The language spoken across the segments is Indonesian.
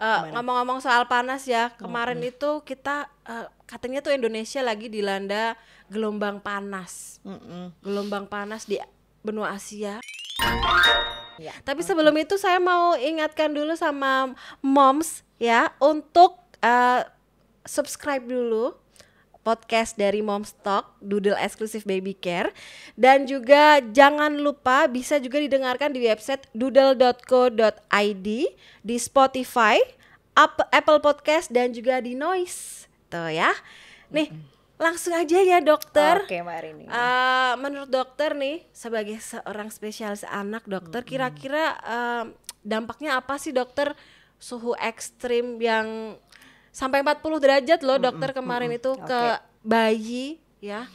Eh, ngomong ngomong-ngomong soal panas ya, kemarin itu kita uh, katanya tuh Indonesia lagi dilanda gelombang panas. Mm -hmm. Gelombang panas di benua Asia. Ya. Tapi sebelum itu saya mau ingatkan dulu sama moms ya untuk uh, subscribe dulu podcast dari Momstock Doodle Exclusive Baby Care dan juga jangan lupa bisa juga didengarkan di website doodle.co.id di Spotify, Apple Podcast dan juga di Noise. Tuh ya. Nih, langsung aja ya dokter. Oke, Marini. Uh, eh, menurut dokter nih sebagai seorang spesialis anak dokter kira-kira mm -hmm. dampaknya apa sih dokter suhu ekstrim yang sampai 40 derajat loh dokter mm -hmm. kemarin itu okay. ke bayi ya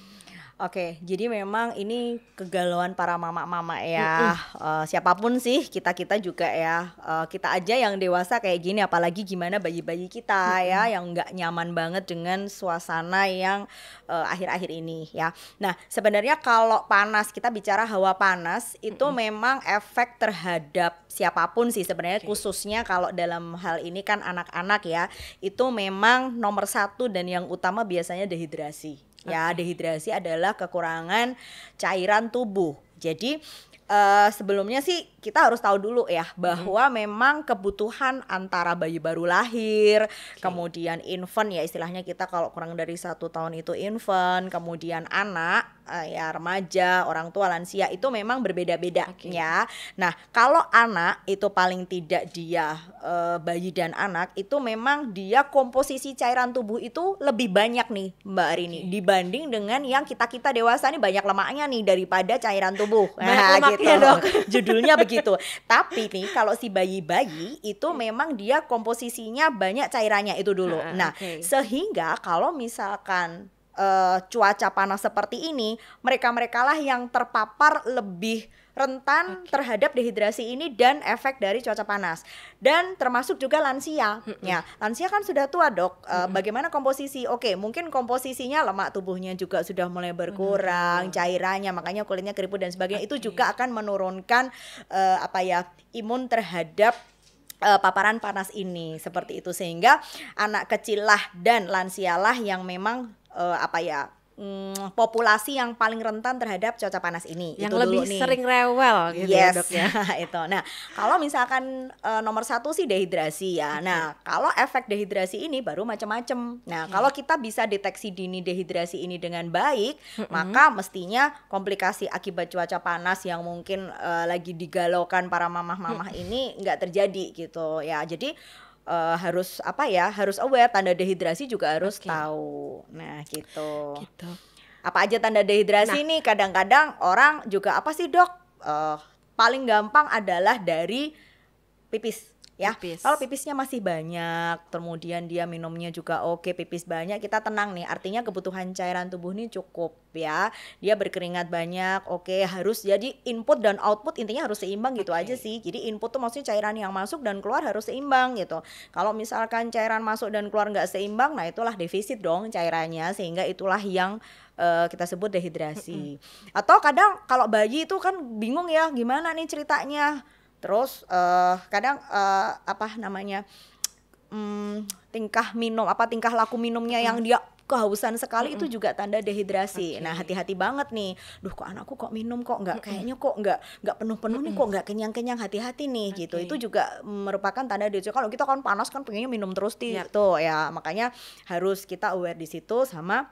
Oke, jadi memang ini kegalauan para mama-mama ya. Uh, siapapun sih kita kita juga ya. Uh, kita aja yang dewasa kayak gini, apalagi gimana bayi-bayi kita ya yang nggak nyaman banget dengan suasana yang eh, akhir-akhir uh, ini ya. Nah, sebenarnya kalau panas kita bicara hawa panas itu mm -mm. memang efek terhadap siapapun sih sebenarnya okay. khususnya kalau dalam hal ini kan anak-anak ya itu memang nomor satu dan yang utama biasanya dehidrasi. Ya, dehidrasi adalah kekurangan cairan tubuh. Jadi uh, sebelumnya sih kita harus tahu dulu ya bahwa hmm. memang kebutuhan antara bayi baru lahir, okay. kemudian infant ya istilahnya kita kalau kurang dari satu tahun itu infant, kemudian anak eh, ya remaja, orang tua lansia itu memang berbeda-beda okay. ya. Nah kalau anak itu paling tidak dia uh, bayi dan anak itu memang dia komposisi cairan tubuh itu lebih banyak nih Mbak Arini okay. dibanding dengan yang kita kita dewasa nih banyak lemaknya nih daripada cairan tubuh. Nah, gitu. dok. Judulnya begitu gitu. Tapi nih kalau si bayi-bayi itu hmm. memang dia komposisinya banyak cairannya itu dulu. Ah, ah, nah, okay. sehingga kalau misalkan uh, cuaca panas seperti ini, mereka-merekalah yang terpapar lebih rentan okay. terhadap dehidrasi ini dan efek dari cuaca panas dan termasuk juga lansia -hmm. ya lansia kan sudah tua dok mm -hmm. bagaimana komposisi oke mungkin komposisinya lemak tubuhnya juga sudah mulai berkurang -hmm. cairannya makanya kulitnya keriput dan sebagainya okay. itu juga akan menurunkan uh, apa ya imun terhadap uh, paparan panas ini seperti itu sehingga anak kecil lah dan lansialah yang memang uh, apa ya hmm, populasi yang paling rentan terhadap cuaca panas ini. Yang itu lebih nih. sering rewel gitu yes. ya itu. Nah, kalau misalkan uh, nomor satu sih dehidrasi ya. Okay. Nah, kalau efek dehidrasi ini baru macam-macam. Nah, okay. Iya. kalau kita bisa deteksi dini dehidrasi ini dengan baik, mm -hmm. maka mestinya komplikasi akibat cuaca panas yang mungkin uh, lagi digalaukan para mamah-mamah mm -hmm. ini nggak terjadi gitu ya. Jadi uh, harus apa ya harus aware tanda dehidrasi juga harus okay. tahu nah gitu gitu apa aja tanda dehidrasi nah. nih kadang-kadang orang juga apa sih dok uh, paling gampang adalah dari pipis ya. Pipis. Kalau pipisnya masih banyak, kemudian dia minumnya juga oke, pipis banyak, kita tenang nih. Artinya kebutuhan cairan tubuh ini cukup ya. Dia berkeringat banyak, oke, harus jadi input dan output intinya harus seimbang gitu okay. aja sih. Jadi input tuh maksudnya cairan yang masuk dan keluar harus seimbang gitu. Kalau misalkan cairan masuk dan keluar nggak seimbang, nah itulah defisit dong cairannya sehingga itulah yang uh, kita sebut dehidrasi. Mm -hmm. Atau kadang kalau bayi itu kan bingung ya, gimana nih ceritanya? terus uh, kadang uh, apa namanya um, tingkah minum apa tingkah laku minumnya yang dia kehausan sekali mm -mm. itu juga tanda dehidrasi. Okay. Nah hati-hati banget nih. Duh kok anakku kok minum kok nggak mm -mm. kayaknya kok nggak nggak penuh-penuh mm -mm. nih kok nggak kenyang-kenyang hati-hati nih okay. gitu. Itu juga merupakan tanda dehidrasi. Kalau kita kan panas kan pengennya minum terus yep. tuh gitu. ya makanya harus kita aware di situ sama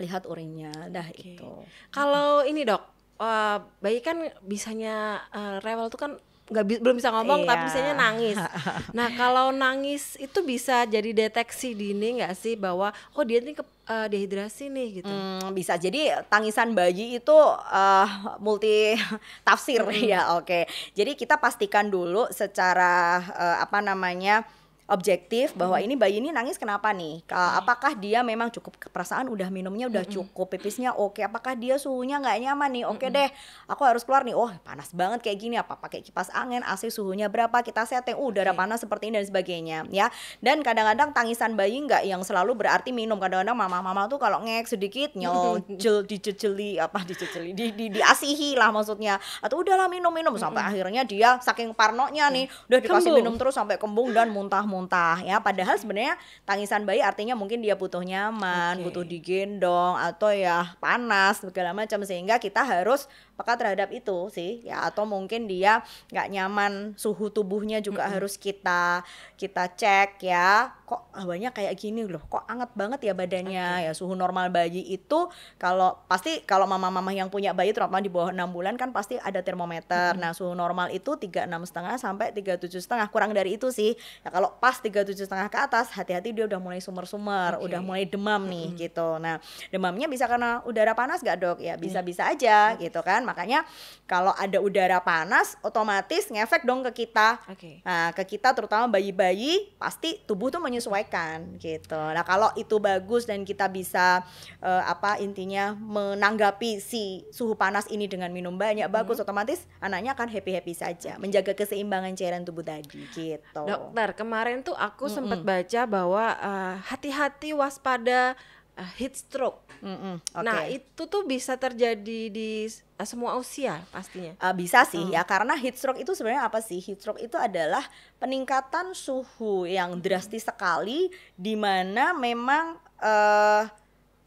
lihat urinnya dah okay. itu. Kalau ini dok, uh, bayi kan bisanya uh, rewel tuh kan nggak bi belum bisa ngomong iya. tapi misalnya nangis. nah kalau nangis itu bisa jadi deteksi dini nggak sih bahwa oh dia ini uh, eh, dehidrasi nih gitu. Hmm, bisa jadi tangisan bayi itu uh, multi tafsir hmm. ya oke. Okay. Jadi kita pastikan dulu secara uh, apa namanya objektif bahwa hmm. ini bayi ini nangis kenapa nih? Hmm. Apakah dia memang cukup perasaan udah minumnya udah hmm. cukup, pipisnya oke, okay. apakah dia suhunya nggak nyaman nih? Oke okay deh, aku harus keluar nih. Oh, panas banget kayak gini apa pakai kipas angin, AC suhunya berapa? Kita setting uh, udara panas seperti ini dan sebagainya ya. Dan kadang-kadang tangisan bayi nggak yang selalu berarti minum. Kadang-kadang mama-mama tuh kalau ngek sedikit nyocel diceceli apa diceceli di, di diasihi lah maksudnya. Atau udahlah minum-minum sampai akhirnya dia saking parnonya nih udah dikasih minum terus sampai kembung dan muntah-muntah muntah ya padahal sebenarnya tangisan bayi artinya mungkin dia butuh nyaman okay. butuh digendong atau ya panas segala macam sehingga kita harus peka terhadap itu sih ya atau mungkin dia nggak nyaman suhu tubuhnya juga mm -hmm. harus kita kita cek ya kok awalnya ah, kayak gini loh kok anget banget ya badannya okay. ya suhu normal bayi itu kalau pasti kalau mama-mama yang punya bayi terutama di bawah enam bulan kan pasti ada termometer mm -hmm. nah suhu normal itu tiga enam setengah sampai tiga tujuh setengah kurang dari itu sih ya kalau pas tiga tujuh setengah ke atas hati-hati dia udah mulai sumer-sumer okay. udah mulai demam nih mm -hmm. gitu nah demamnya bisa karena udara panas gak dok ya iya. bisa-bisa aja mm -hmm. gitu kan makanya kalau ada udara panas otomatis ngefek dong ke kita okay. nah ke kita terutama bayi-bayi pasti tubuh tuh menyesuaikan gitu nah kalau itu bagus dan kita bisa uh, apa intinya menanggapi si suhu panas ini dengan minum banyak hmm. bagus otomatis anaknya akan happy happy saja menjaga keseimbangan cairan tubuh tadi gitu dokter kemarin tuh aku mm -mm. sempat baca bahwa eh, hati-hati uh, hati -hati waspada uh, heat stroke. Mm okay. Nah itu tuh bisa terjadi di uh, semua usia pastinya. Uh, bisa sih mm. ya karena heat stroke itu sebenarnya apa sih? Heat stroke itu adalah peningkatan suhu yang drastis sekali, di mana memang uh,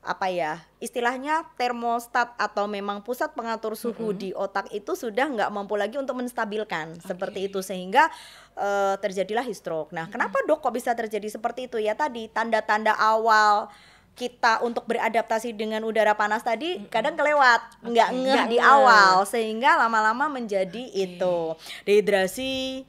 apa ya istilahnya termostat atau memang pusat pengatur suhu mm -hmm. di otak itu sudah nggak mampu lagi untuk menstabilkan okay. seperti itu sehingga uh, terjadilah heat stroke. Nah, mm -hmm. kenapa dok kok bisa terjadi seperti itu ya tadi tanda-tanda awal kita untuk beradaptasi dengan udara panas tadi mm-hmm. kadang kelewat nggak okay. ngeh di awal sehingga lama-lama menjadi okay. itu dehidrasi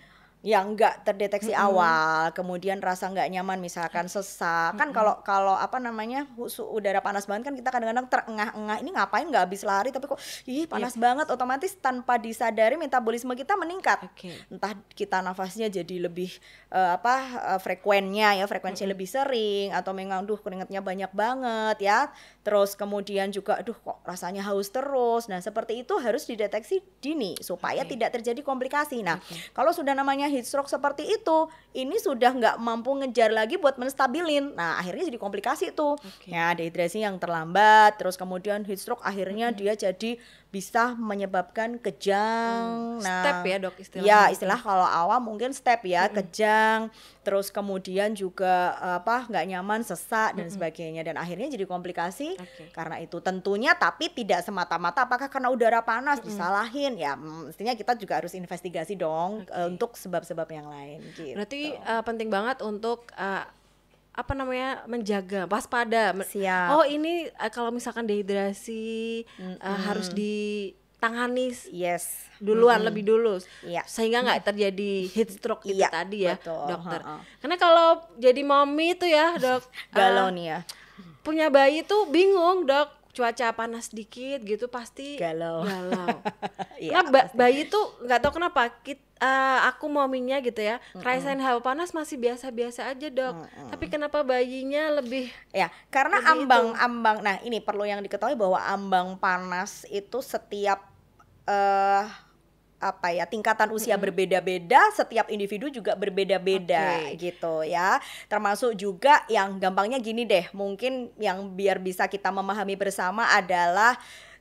yang nggak terdeteksi mm -hmm. awal, kemudian rasa nggak nyaman misalkan sesak. Mm -hmm. Kan kalau kalau apa namanya udara panas banget kan kita kadang-kadang terengah-engah ini ngapain nggak habis lari tapi kok ih iya. panas yeah. banget otomatis tanpa disadari metabolisme kita meningkat. Okay. Entah kita nafasnya jadi lebih uh, apa uh, frekuennya ya frekuensi mm -hmm. lebih sering atau memang duh keringatnya banyak banget ya. Terus kemudian juga aduh kok rasanya haus terus. Nah, seperti itu harus dideteksi dini supaya okay. tidak terjadi komplikasi. Nah, okay. kalau sudah namanya heat stroke seperti itu ini sudah nggak mampu ngejar lagi buat menstabilin nah akhirnya jadi komplikasi tuh okay. ya dehidrasi yang terlambat terus kemudian heat stroke akhirnya mm dia jadi bisa menyebabkan kejang. Hmm. Nah, step ya dok istilahnya. Ya gitu. istilah kalau awam mungkin step ya, hmm. kejang, terus kemudian juga apa nggak nyaman, sesak dan hmm. sebagainya dan akhirnya jadi komplikasi okay. karena itu tentunya tapi tidak semata-mata apakah karena udara panas hmm. disalahin ya mestinya kita juga harus investigasi dong e, okay. untuk sebab-sebab yang lain. Gitu. Berarti uh, penting banget untuk uh, apa namanya menjaga waspada Siap. oh ini uh, kalau misalkan dehidrasi mm -hmm. uh, harus ditangani yes duluan mm -hmm. lebih dulu yeah. sehingga nggak terjadi heat stroke itu yeah, tadi ya betul. dokter uh -huh. karena kalau jadi mommy tuh ya dok galau nih ya eh, punya bayi tuh bingung dok cuaca panas dikit gitu pasti galau galau ya, nah, ba bayi tuh nggak tahu kenapa kita uh, aku mominya gitu ya mm -mm. hawa panas masih biasa-biasa aja dok mm -mm. tapi kenapa bayinya lebih ya karena ambang ambang ambang nah ini perlu yang diketahui bahwa ambang panas itu setiap uh, apa ya tingkatan usia hmm berbeda-beda setiap individu juga berbeda-beda okay. gitu ya termasuk juga yang gampangnya gini deh mungkin yang biar bisa kita memahami bersama adalah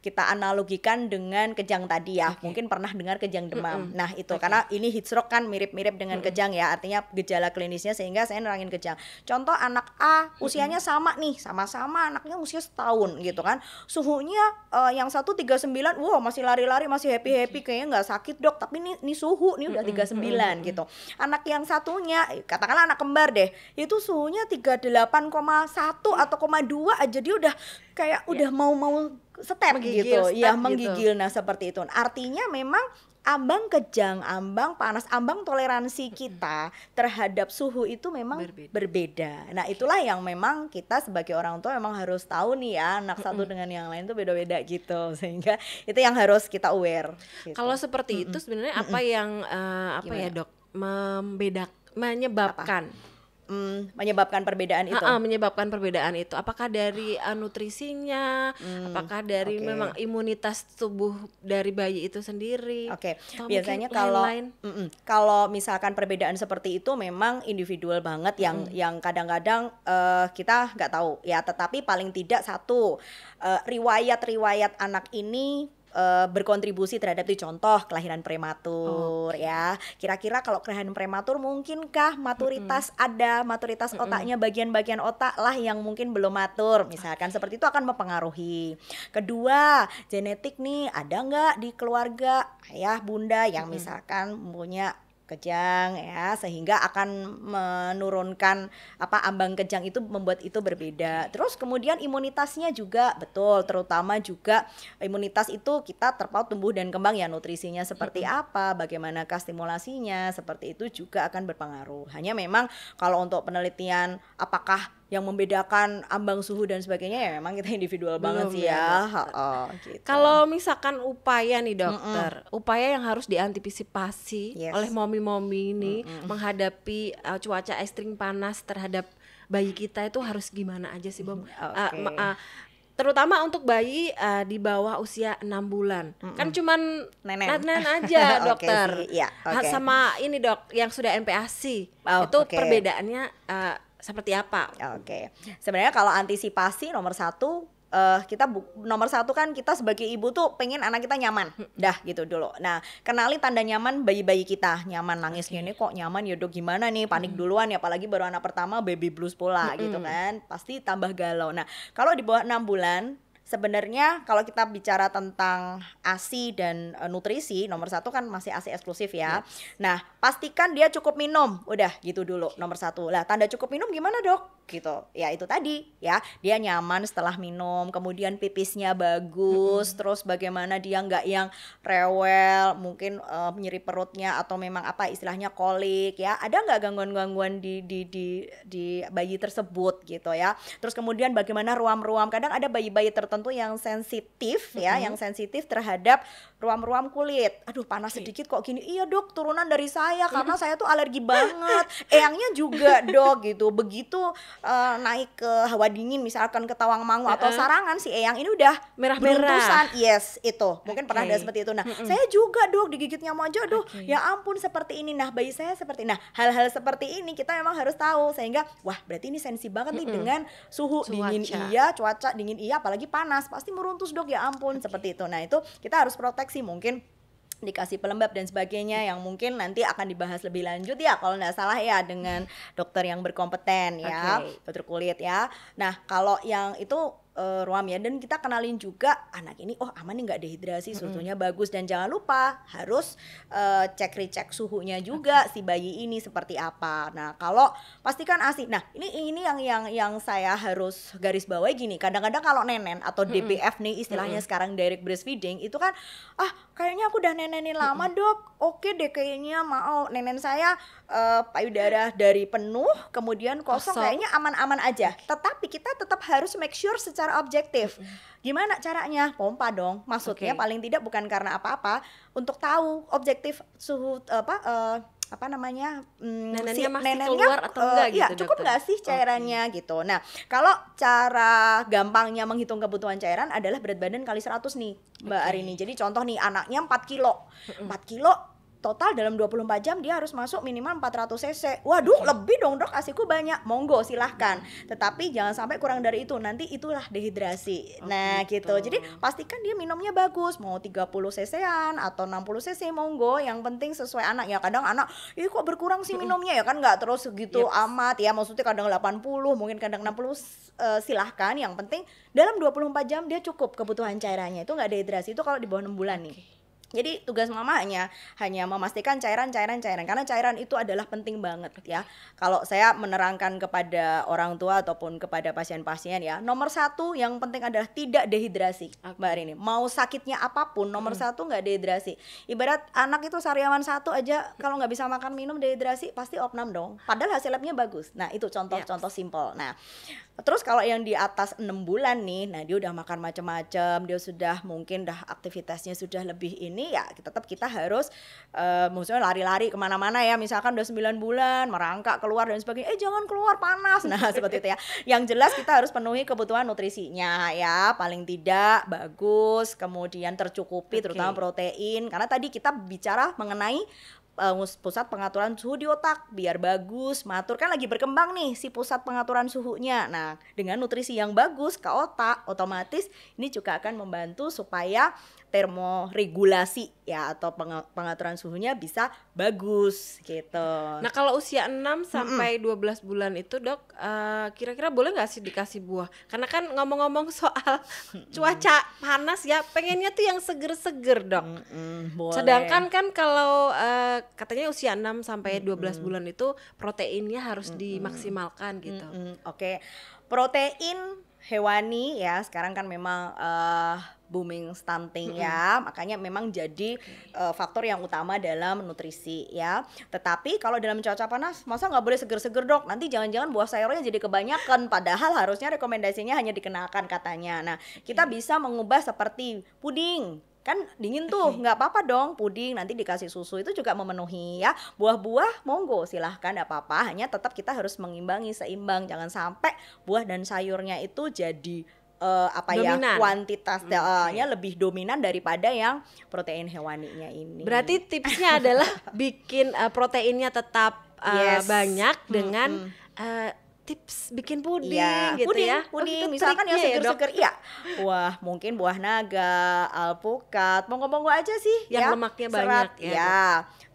kita analogikan dengan kejang tadi ya. Okay. Mungkin pernah dengar kejang demam. Mm -hmm. Nah, itu okay. karena ini heat stroke kan mirip-mirip dengan mm -hmm. kejang ya. Artinya gejala klinisnya sehingga saya nerangin kejang. Contoh anak A usianya sama nih, sama-sama anaknya usia setahun gitu kan. Suhunya uh, yang satu 39, wow masih lari-lari, masih happy-happy kayaknya nggak sakit, Dok. Tapi ini ini suhu ini udah 39 mm -hmm. gitu. Anak yang satunya katakanlah anak kembar deh, itu suhunya 38,1 atau 0,2 aja dia udah kayak yeah. udah mau-mau step menggigil, gitu, step ya menggigil. Gitu. Nah seperti itu. Artinya memang ambang kejang, ambang panas, ambang toleransi kita terhadap suhu itu memang berbeda. berbeda. Nah itulah yang memang kita sebagai orang tua memang harus tahu nih ya anak satu dengan yang lain tuh beda-beda gitu sehingga itu yang harus kita aware. Gitu. Kalau seperti itu sebenarnya apa yang uh, apa ya, Gimana? ya dok membedak menyebabkan apa? mm, menyebabkan perbedaan itu. Ha -ha, menyebabkan perbedaan itu. Apakah dari uh, nutrisinya, hmm, apakah dari okay. memang imunitas tubuh dari bayi itu sendiri. Oke. Okay. Biasanya kalau Mm -mm, kalau misalkan perbedaan seperti itu memang individual banget yang mm. yang kadang-kadang uh, kita nggak tahu ya, tetapi paling tidak satu eh, riwayat-riwayat uh, riwayat -riwayat anak ini uh, berkontribusi terhadap itu contoh kelahiran prematur oh. ya. Kira-kira kalau kelahiran prematur mungkinkah maturitas mm -hmm. ada maturitas mm -hmm. otaknya bagian-bagian otak lah yang mungkin belum matur misalkan seperti itu akan mempengaruhi. Kedua, genetik nih ada nggak di keluarga ayah bunda yang mm -hmm. misalkan punya kejang ya sehingga akan menurunkan apa ambang kejang itu membuat itu berbeda. Terus kemudian imunitasnya juga betul terutama juga imunitas itu kita terpaut tumbuh dan kembang ya nutrisinya seperti apa, bagaimanakah stimulasinya, seperti itu juga akan berpengaruh. Hanya memang kalau untuk penelitian apakah yang membedakan ambang suhu dan sebagainya ya memang kita individual Belum banget sih ya. ya oh, gitu. Kalau misalkan upaya nih dokter, Mm-mm. upaya yang harus diantisipasi yes. oleh momi-momi ini Mm-mm. menghadapi uh, cuaca ekstrim panas terhadap bayi kita itu harus gimana aja sih, Bom? Okay. Uh, uh, terutama untuk bayi uh, di bawah usia enam bulan mm -mm. kan cuman nenek aja dokter okay, ya, okay. sama ini dok yang sudah NPASI oh, itu okay. perbedaannya uh, seperti apa? Oke, okay. sebenarnya kalau antisipasi nomor satu uh, kita bu nomor satu kan kita sebagai ibu tuh pengen anak kita nyaman hmm. dah gitu dulu nah kenali tanda nyaman bayi-bayi kita nyaman nangisnya ini kok nyaman yaudah gimana nih panik mm. duluan ya apalagi baru anak pertama baby blues pula gitu hmm. gitu kan pasti tambah galau nah kalau di bawah enam bulan sebenarnya kalau kita bicara tentang ASI dan uh, nutrisi nomor satu kan masih ASI eksklusif ya. Yes. Iya. Nah pastikan dia cukup minum, udah gitu dulu nomor satu. Lah tanda cukup minum gimana dok? Gitu ya itu tadi ya dia nyaman setelah minum, kemudian pipisnya bagus, terus bagaimana dia nggak yang rewel, mungkin uh, nyeri perutnya atau memang apa istilahnya kolik ya. Ada nggak gangguan-gangguan di di di di bayi tersebut gitu ya. Terus kemudian bagaimana ruam-ruam? Kadang ada bayi-bayi tertentu tertentu yang sensitif ya, yang sensitif terhadap ruam-ruam kulit. Aduh panas sedikit kok gini. Iya dok turunan dari saya karena saya tuh alergi banget. Eyangnya juga dok gitu. Begitu uh, naik ke hawa dingin misalkan ke Tawangmangu mangu atau Sarangan si eyang ini udah merah-merah. Yes itu. Mungkin okay. pernah ada seperti itu. Nah Mm-mm. saya juga dok digigitnya nyamuk aja. Aduh okay. ya ampun seperti ini. Nah bayi saya seperti. Nah hal-hal seperti ini kita memang harus tahu sehingga wah berarti ini sensi banget nih Mm-mm. dengan suhu cuaca. dingin iya, cuaca dingin iya, apalagi panas pasti meruntus dok ya ampun okay. seperti itu. Nah itu kita harus proteksi sih mungkin dikasih pelembab dan sebagainya yang mungkin nanti akan dibahas lebih lanjut ya kalau nggak salah ya dengan dokter yang berkompeten ya okay. dokter kulit ya nah kalau yang itu uh, ruam ya dan kita kenalin juga anak ini oh aman nih nggak dehidrasi mm-hmm. sebetulnya bagus dan jangan lupa harus uh, cek recheck suhunya juga okay. si bayi ini seperti apa nah kalau pastikan asi nah ini ini yang yang yang saya harus garis bawahi gini kadang-kadang kalau nenen atau DBF nih istilahnya mm-hmm. sekarang direct breastfeeding itu kan ah kayaknya aku udah nenenin lama mm-hmm. dok oke deh kayaknya mau nenen saya uh, payudara dari penuh kemudian kosong, kosong. kayaknya aman-aman aja. Okay. Tetapi kita tetap harus make sure secara objektif. Gimana caranya? Pompa dong. Maksudnya okay. paling tidak bukan karena apa-apa untuk tahu objektif suhu apa uh, apa namanya hmm, si, masih neneknya, keluar atau eh, enggak uh, gitu ya, cukup nggak sih cairannya okay. gitu nah kalau cara gampangnya menghitung kebutuhan cairan adalah berat badan kali 100 nih mbak okay. Arini jadi contoh nih anaknya 4 kilo 4 kilo total dalam 24 jam dia harus masuk minimal 400 cc. Waduh, lebih dong dok, asiku banyak. Monggo silahkan. Tetapi jangan sampai kurang dari itu. Nanti itulah dehidrasi. Oh, nah, gitu. gitu. Jadi pastikan dia minumnya bagus. Mau 30 cc-an atau 60 cc monggo. Yang penting sesuai anak. Ya kadang anak, "Ih kok berkurang sih minumnya?" ya kan nggak terus segitu yep. amat ya. Maksudnya kadang 80, mungkin kadang 60 uh, eh, silahkan. Yang penting dalam 24 jam dia cukup kebutuhan cairannya. Itu nggak dehidrasi. Itu kalau di bawah 6 bulan okay. nih. Jadi tugas mama hanya memastikan cairan cairan cairan karena cairan itu adalah penting banget ya. Kalau saya menerangkan kepada orang tua ataupun kepada pasien-pasien ya, nomor satu yang penting adalah tidak dehidrasi, okay. mbak Rini. Mau sakitnya apapun, nomor hmm. satu nggak dehidrasi. Ibarat anak itu sariawan satu aja kalau nggak bisa makan minum dehidrasi pasti opnam dong. Padahal hasil labnya bagus. Nah itu contoh-contoh yep. simpel. Nah terus kalau yang di atas enam bulan nih, nah dia udah makan macam-macam, dia sudah mungkin dah aktivitasnya sudah lebih ini ini ya kita tetap kita harus uh, maksudnya lari-lari kemana-mana ya misalkan udah 9 bulan merangkak keluar dan sebagainya eh jangan keluar panas nah seperti itu ya yang jelas kita harus penuhi kebutuhan nutrisinya ya paling tidak bagus kemudian tercukupi okay. terutama protein karena tadi kita bicara mengenai eh, pusat pengaturan suhu di otak biar bagus matur kan lagi berkembang nih si pusat pengaturan suhunya nah dengan nutrisi yang bagus ke otak otomatis ini juga akan membantu supaya termoregulasi ya atau pengaturan suhunya bisa bagus gitu. Nah, kalau usia 6 sampai mm -mm. 12 bulan itu, Dok, kira eh, kira-kira boleh nggak sih dikasih buah? Karena kan ngomong-ngomong soal cuaca panas ya, pengennya tuh yang seger-seger, Dok. Mm -mm, boleh. Sedangkan kan kalau uh, katanya usia 6 sampai 12 mm -mm. bulan itu proteinnya harus mm -mm. dimaksimalkan gitu. Mm -mm. Oke. Okay. Protein hewani ya, sekarang kan memang uh, booming stunting ya. Makanya memang jadi uh, faktor yang utama dalam nutrisi ya. Tetapi kalau dalam cuaca panas, masa nggak boleh seger-seger dok? Nanti jangan-jangan buah sayurnya jadi kebanyakan. Padahal harusnya rekomendasinya hanya dikenalkan katanya. Nah, kita iya. bisa mengubah seperti puding kan dingin tuh nggak okay. apa-apa dong puding nanti dikasih susu itu juga memenuhi ya buah-buah monggo silahkan nggak apa-apa hanya tetap kita harus mengimbangi seimbang jangan sampai buah dan sayurnya itu jadi uh, apa ya, dominan. ya kuantitasnya -hmm. lebih dominan daripada yang protein hewaninya ini. Berarti tipsnya adalah bikin uh, proteinnya tetap uh, yes. banyak dengan mm hmm. Uh, tips bikin puding ya, gitu puding, ya. Puding oh, misalkan yang ya, seger-seger ya, Wah, mungkin buah naga, alpukat, monggo-monggo aja sih yang ya. lemaknya Serat, banyak ya. ya.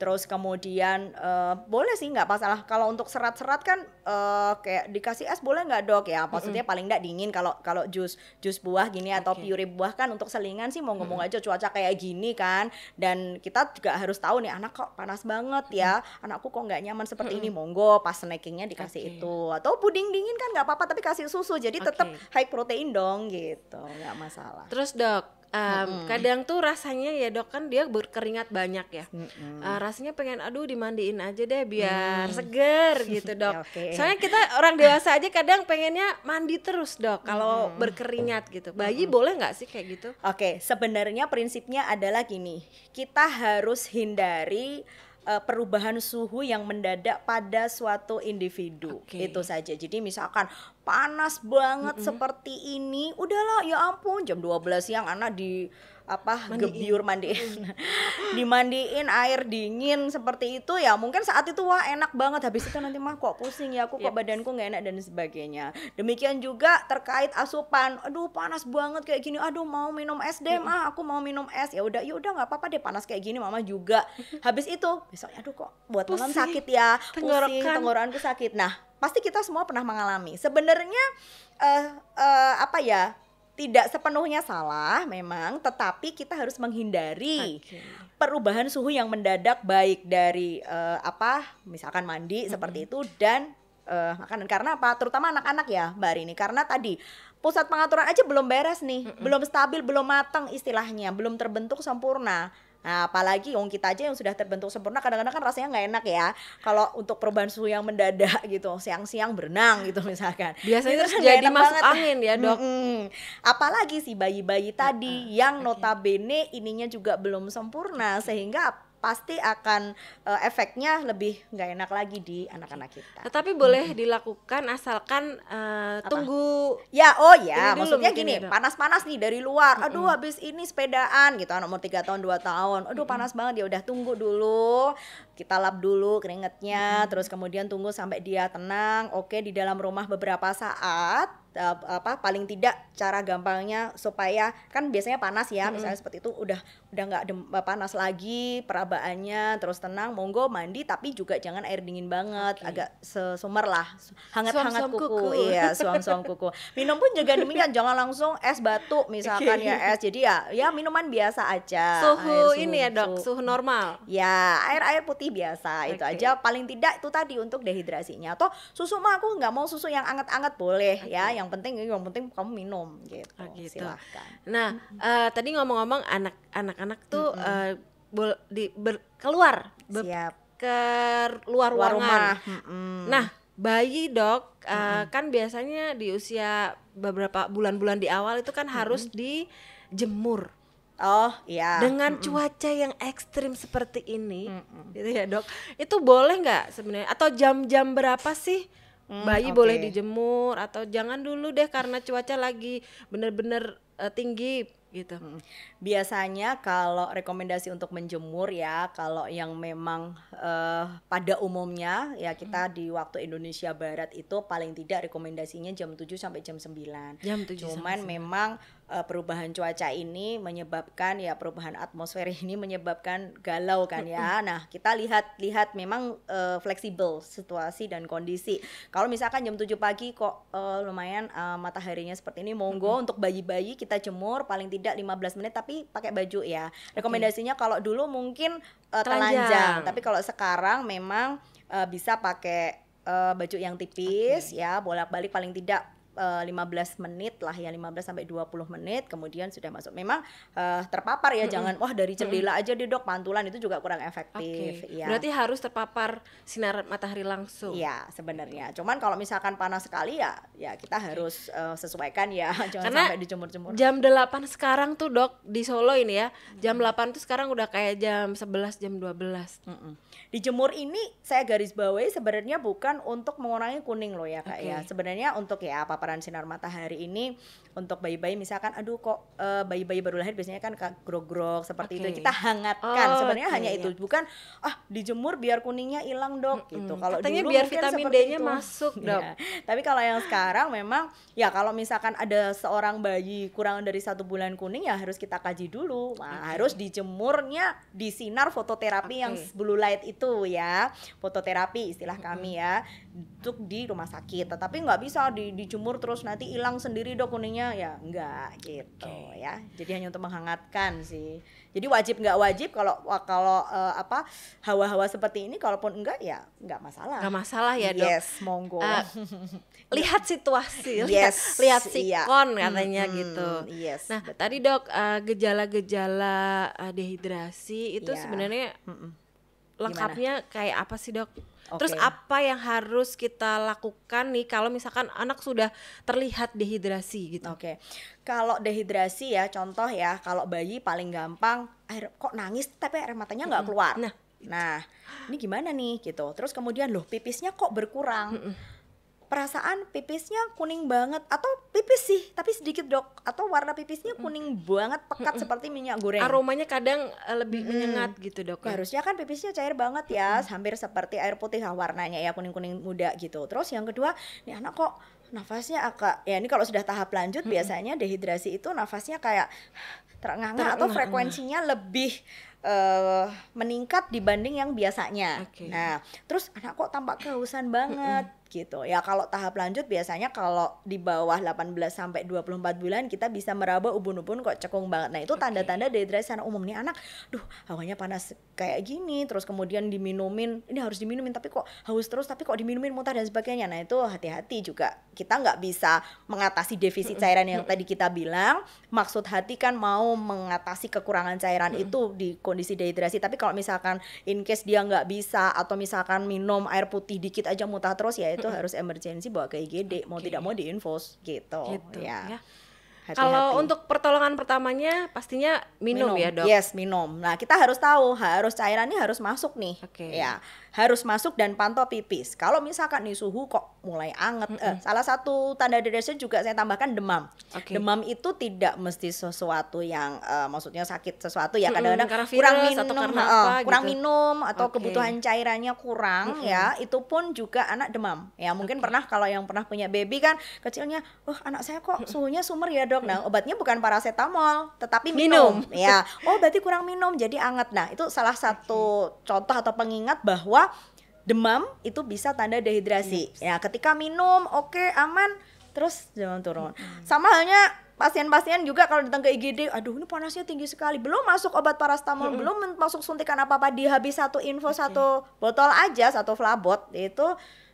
Terus kemudian uh, boleh sih nggak masalah kalau untuk serat-serat kan uh, kayak dikasih es boleh nggak dok ya? Maksudnya mm -hmm. paling nggak dingin kalau kalau jus jus buah gini atau okay. puree buah kan untuk selingan sih mau ngomong mm -hmm. aja cuaca kayak gini kan dan kita juga harus tahu nih anak kok panas banget ya, mm -hmm. anakku kok nggak nyaman seperti mm -hmm. ini monggo pas snackingnya dikasih okay. itu atau puding dingin kan nggak apa-apa tapi kasih susu jadi okay. tetap high protein dong gitu nggak masalah. Terus dok Um, Kadang tuh rasanya ya dok kan dia berkeringat banyak ya. uh, rasanya pengen aduh dimandiin aja deh biar mm. seger gitu dok. okay. Soalnya kita orang dewasa aja kadang pengennya mandi terus dok kalau berkeringat gitu. Bayi mm. boleh nggak sih kayak gitu? Oke okay, sebenarnya prinsipnya adalah gini kita harus hindari uh, perubahan suhu yang mendadak pada suatu individu. Okay. Itu saja. Jadi misalkan panas banget mm -hmm. seperti ini, udahlah ya ampun jam 12 siang anak di apa mandiin. gebyur mandiin dimandiin air dingin seperti itu ya mungkin saat itu wah enak banget habis itu nanti mah kok pusing ya aku kok iya. badanku nggak enak dan sebagainya demikian juga terkait asupan aduh panas banget kayak gini aduh mau minum es deh mm mah aku mau minum es ya udah ya udah nggak apa-apa deh panas kayak gini mama juga habis itu besoknya aduh kok buat malam sakit ya tenggorokan. pusing tenggorokanku sakit nah pasti kita semua pernah mengalami sebenarnya uh, uh, apa ya tidak sepenuhnya salah memang, tetapi kita harus menghindari okay. perubahan suhu yang mendadak baik dari uh, apa, misalkan mandi mm -hmm. seperti itu dan uh, makanan karena apa? Terutama anak-anak ya, Mbak Rini. Karena tadi pusat pengaturan aja belum beres nih, mm -hmm. belum stabil, belum matang istilahnya, belum terbentuk sempurna Nah, apalagi yang kita aja yang sudah terbentuk sempurna kadang-kadang kan rasanya nggak enak ya. Kalau untuk perubahan suhu yang mendadak gitu, siang-siang berenang ah. gitu misalkan. Biasanya itu terus kan jadi masuk banget. angin ya, Dok. Mm -hmm. Apalagi si bayi-bayi tadi uh -uh. yang okay. notabene ininya juga belum sempurna sehingga pasti akan uh, efeknya lebih nggak enak lagi di anak-anak kita. Tetapi boleh hmm. dilakukan asalkan uh, tunggu. Ya, oh ya, maksudnya gini, ya, panas-panas nih dari luar. Aduh, habis ini sepedaan gitu anak umur 3 tahun, 2 tahun. Aduh, hmm. panas banget ya udah tunggu dulu. Kita lap dulu keringetnya, hmm. terus kemudian tunggu sampai dia tenang. Oke, di dalam rumah beberapa saat Eh, apa paling tidak cara gampangnya supaya kan biasanya panas ya mm -hmm. misalnya seperti itu udah udah nggak eh, panas lagi perabaannya terus tenang monggo mandi tapi juga jangan air dingin banget okay. agak sesumer lah hangat-hangat kuku. kuku iya suam-suam kuku minum pun juga demikian jangan langsung es batu misalkan okay. ya es jadi ya ya minuman biasa aja suhu, air, suhu ini ya dok suhu, suhu normal ya air air putih biasa okay. itu aja paling tidak itu tadi untuk dehidrasinya atau susu mah aku nggak mau susu yang anget-anget boleh okay. ya yang penting yang penting kamu minum gitu, oh, gitu. silahkan nah mm-hmm. uh, tadi ngomong-ngomong anak anak-anak tuh mm-hmm. uh, di ber, keluar ber, Siap. ke luar, ruangan rumah. Mm-hmm. nah bayi dok uh, mm-hmm. kan biasanya di usia beberapa bulan-bulan di awal itu kan mm-hmm. harus dijemur Oh iya. Dengan mm -mm. cuaca yang ekstrim seperti ini, mm -mm. gitu ya dok. Itu boleh nggak sebenarnya? Atau jam-jam berapa sih Hmm, Bayi okay. boleh dijemur atau jangan dulu deh karena cuaca lagi benar-benar uh, eh, tinggi gitu. Hmm. Biasanya kalau rekomendasi untuk menjemur ya, kalau yang memang uh, pada umumnya ya kita hmm. di waktu Indonesia Barat itu paling tidak rekomendasinya jam 7 sampai jam 9. Jam 7 Cuman sampai memang uh, perubahan cuaca ini menyebabkan ya perubahan atmosfer ini menyebabkan galau kan ya. Nah, kita lihat lihat memang uh, fleksibel situasi dan kondisi. Kalau misalkan jam 7 pagi kok uh, lumayan uh, mataharinya seperti ini, monggo hmm. untuk bayi-bayi kita jemur paling tidak 15 menit tapi pakai baju ya. Rekomendasinya okay. kalau dulu mungkin uh, telanjang. telanjang, tapi kalau sekarang memang uh, bisa pakai uh, baju yang tipis okay. ya bolak-balik paling tidak Eh, lima 15 menit lah ya 15 sampai 20 menit kemudian sudah masuk. Memang uh, terpapar ya mm -hmm. jangan wah dari jendela aja deh dok pantulan itu juga kurang efektif okay. ya. Berarti harus terpapar sinar matahari langsung. ya sebenarnya. Cuman kalau misalkan panas sekali ya ya kita harus uh, sesuaikan ya jangan Karena sampai dijemur-jemur. Jam 8 sekarang tuh dok di Solo ini ya. Jam mm 8 tuh sekarang udah kayak jam 11 jam 12. Mm -hmm. Dijemur ini saya garis bawahi sebenarnya bukan untuk mengurangi kuning loh ya Kak okay. ya. Sebenarnya untuk ya apa paparan sinar matahari ini untuk bayi-bayi misalkan aduh kok uh, bayi-bayi baru lahir biasanya kan grog-grog seperti okay. itu kita hangatkan oh, sebenarnya okay, hanya iya. itu bukan ah dijemur biar kuningnya hilang dok mm-hmm. gitu kalau dulu biar vitamin D-nya itu. masuk dok ya. tapi kalau yang sekarang memang ya kalau misalkan ada seorang bayi kurang dari satu bulan kuning ya harus kita kaji dulu nah, okay. harus dijemurnya di sinar fototerapi okay. yang blue light itu ya fototerapi istilah hmm kami ya untuk di rumah sakit tetapi nggak bisa di, dijemur terus nanti hilang sendiri dok kuningnya ya enggak gitu okay. ya. Jadi hanya untuk menghangatkan sih. Jadi wajib nggak wajib kalau kalau uh, apa hawa-hawa seperti ini kalaupun enggak ya enggak masalah. Enggak masalah ya, Dok. Yes, monggo. Uh, lihat situasi, yes, lihat, lihat iya. sikon iya. katanya hmm, gitu. Yes. Nah, betul. tadi Dok eh, gejala-gejala uh, uh, dehidrasi itu yeah. sebenarnya mm -mm. lengkapnya kayak apa sih, Dok? Okay. Terus apa yang harus kita lakukan nih kalau misalkan anak sudah terlihat dehidrasi gitu? Oke. Okay. Kalau dehidrasi ya contoh ya kalau bayi paling gampang air kok nangis tapi air matanya nggak keluar. Nah, nah ini gimana nih gitu. Terus kemudian loh pipisnya kok berkurang perasaan pipisnya kuning banget atau pipis sih tapi sedikit dok atau warna pipisnya kuning mm. banget pekat mm. seperti minyak goreng aromanya kadang eh, lebih mm. menyengat gitu dok ya? harusnya kan pipisnya cair banget ya mm. hampir seperti air putih lah warnanya ya kuning kuning muda gitu terus yang kedua nih anak kok nafasnya agak ya ini kalau sudah tahap lanjut mm. biasanya dehidrasi itu nafasnya kayak terengah-engah atau frekuensinya lebih uh, meningkat dibanding yang biasanya. Okay. Nah, terus anak kok tampak kehausan banget gitu. Ya kalau tahap lanjut biasanya kalau di bawah 18 sampai 24 bulan kita bisa meraba ubun-ubun kok cekung banget. Nah, itu tanda-tanda okay. dehidrasi umum nih anak. Duh, hawanya panas kayak gini, terus kemudian diminumin, ini harus diminumin tapi kok haus terus tapi kok diminumin muntah dan sebagainya. Nah, itu hati-hati juga. Kita nggak bisa mengatasi defisit cairan yang tadi kita bilang. Maksud hati kan mau mengatasi kekurangan cairan itu di kondisi dehidrasi, tapi kalau misalkan in case dia nggak bisa atau misalkan minum air putih dikit aja muntah terus ya itu harus emergency bawa ke IGD okay. mau tidak mau diinfus gitu, gitu ya, ya. Kalau untuk pertolongan pertamanya pastinya minum, ya, minum ya dok. Yes minum. Nah kita harus tahu harus cairannya harus masuk nih. Oke. Okay. Ya harus masuk dan pantau pipis. Kalau misalkan nih suhu kok mulai anget, mm -mm. Eh, salah satu tanda dehidrasi juga saya tambahkan demam. Okay. Demam itu tidak mesti sesuatu yang uh, maksudnya sakit sesuatu ya kadang-kadang mm -mm, kurang minum, atau apa, uh, kurang gitu. minum atau okay. kebutuhan cairannya kurang mm -mm. ya, itu pun juga anak demam. Ya mungkin okay. pernah kalau yang pernah punya baby kan kecilnya, "Wah, oh, anak saya kok suhunya sumber ya, Dok." Nah, obatnya bukan paracetamol, tetapi minum. minum. ya. Oh, berarti kurang minum jadi anget. Nah, itu salah satu okay. contoh atau pengingat bahwa bahwa demam itu bisa tanda dehidrasi. Yes. Ya, ketika minum oke okay, aman, terus demam turun. Hmm. Sama halnya pasien-pasien juga kalau datang ke IGD, aduh ini panasnya tinggi sekali, belum masuk obat paracetamol, hmm. belum masuk suntikan apa-apa, dihabis satu info okay. satu botol aja, satu flabot itu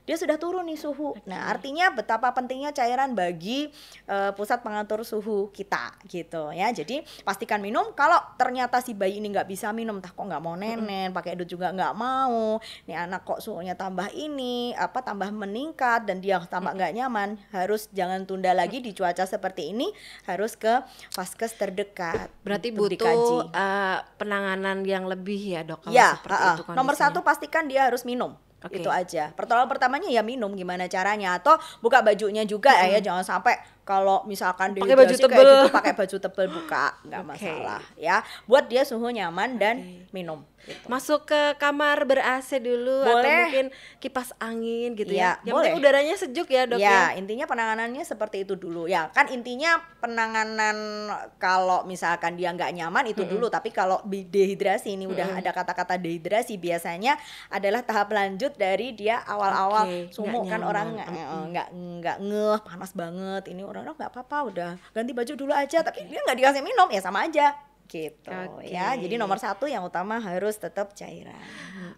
dia sudah turun nih suhu. Okay. Nah, artinya betapa pentingnya cairan bagi uh, pusat pengatur suhu kita gitu ya. Jadi pastikan minum. Kalau ternyata si bayi ini nggak bisa minum, entah kok nggak mau nenen, mm-hmm. pakai duduk juga nggak mau. Nih anak kok suhunya tambah ini, apa tambah meningkat dan dia tambah nggak mm-hmm. nyaman, harus jangan tunda lagi di cuaca seperti ini, harus ke vaskes terdekat. Berarti butuh dikaji. Uh, penanganan yang lebih ya dok kalau ya, seperti uh, itu Nomor satu pastikan dia harus minum Okay. Itu aja. Pertolongan pertamanya ya minum gimana caranya atau buka bajunya juga mm -hmm. ya jangan sampai kalau misalkan di pakai baju tebel gitu, pakai baju tebel buka nggak okay. masalah ya buat dia suhu nyaman dan okay. minum gitu. masuk ke kamar ber AC dulu boleh. atau mungkin kipas angin gitu ya, ya. yang boleh. udaranya sejuk ya dok ya, ya intinya penanganannya seperti itu dulu ya kan intinya penanganan kalau misalkan dia nggak nyaman itu -hmm. dulu tapi kalau dehidrasi ini -hmm. udah ada kata-kata dehidrasi biasanya adalah tahap lanjut dari dia awal-awal okay. sumuk kan orang nggak eh, nggak nggak ngeh panas banget ini orang-orang nggak apa-apa udah ganti baju dulu aja tapi dia nggak dikasih minum ya sama aja gitu okay. ya jadi nomor satu yang utama harus tetap cairan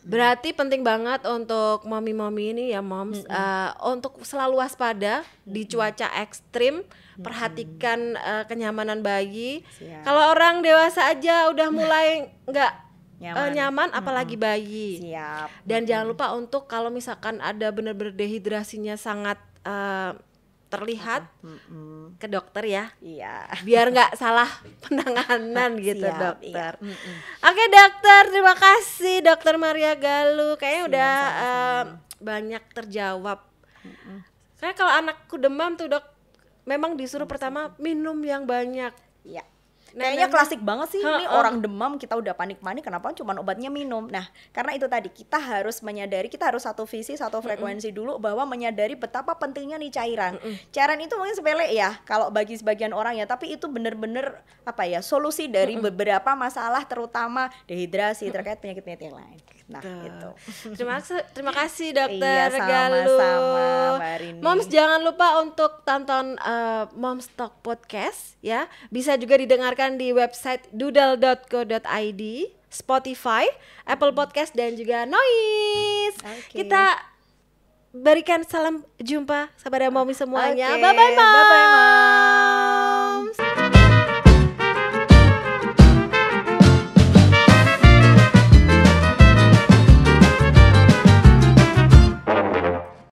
berarti penting banget untuk mami-mami ini ya moms mm -hmm. uh, untuk selalu waspada mm -hmm. di cuaca ekstrim mm -hmm. perhatikan uh, kenyamanan bayi kalau orang dewasa aja udah mulai nggak eh, nyaman, uh, nyaman apalagi hmm. bayi. Siap. Dan hmm. jangan lupa untuk kalau misalkan ada benar-benar dehidrasinya sangat uh, terlihat ke dokter ya. Iya. Biar nggak salah penanganan gitu Siap, dokter. Iya. Oke dokter, terima kasih dokter Maria Galu, Kayaknya udah sama -sama. Uh, eh, banyak terjawab. Mm kalau anakku demam tuh dok, memang disuruh mm pertama minum yang banyak. Iya. Kayaknya klasik banget sih ini orang demam kita udah panik-panik kenapa cuma obatnya minum. Nah, karena itu tadi kita harus menyadari kita harus satu visi, satu frekuensi dulu bahwa menyadari betapa pentingnya nih cairan. cairan itu mungkin sepele ya kalau bagi sebagian orang ya, tapi itu bener-bener apa ya, solusi dari beberapa masalah terutama dehidrasi terkait penyakit-penyakit yang lain. Nah, itu. Terima kasih terima kasih Dokter iya, sama, Moms jangan lupa untuk tonton uh, Moms Talk podcast ya. Bisa juga didengarkan di website doodle.co.id, Spotify, Apple Podcast dan juga Noise. Okay. Kita berikan salam jumpa kepada momi semuanya. Okay. Bye bye, Mom. Bye bye, Mom.